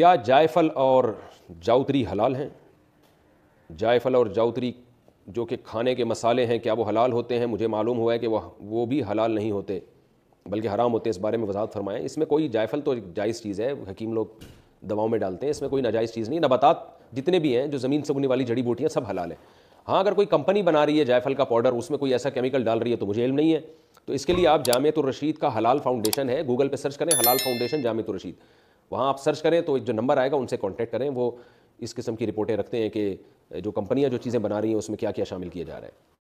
क्या जायफल और जाउतरी हलाल हैं जायफल और जाउतरी जो कि खाने के मसाले हैं क्या वो हलाल होते हैं मुझे मालूम हुआ है कि वह वो भी हलाल नहीं होते बल्कि हराम होते हैं इस बारे में वजाहत फरमाएं इसमें कोई जायफल तो जायज़ चीज़ है हकीम लोग दवाओं में डालते हैं इसमें कोई नाजायज़ चीज़ नहीं नबातात जितने भी हैं जो ज़मीन से उगने वाली जड़ी बूटियाँ सब हलाल हैं हाँ अगर कोई कंपनी बना रही है जायफल का पाउडर उसमें कोई ऐसा केमिकल डाल रही है तो मुझे इल्म नहीं है तो इसके लिए आप जामियत रशीद का हलाल फाउंडेशन है गूगल पर सर्च करें हलाल फाउंडेशन जामियत रशीद वहाँ आप सर्च करें तो एक जो नंबर आएगा उनसे कॉन्टैक्ट करें वो इस किस्म की रिपोर्टें रखते हैं कि जो कंपनियाँ जो चीज़ें बना रही हैं उसमें क्या क्या शामिल किया जा रहा है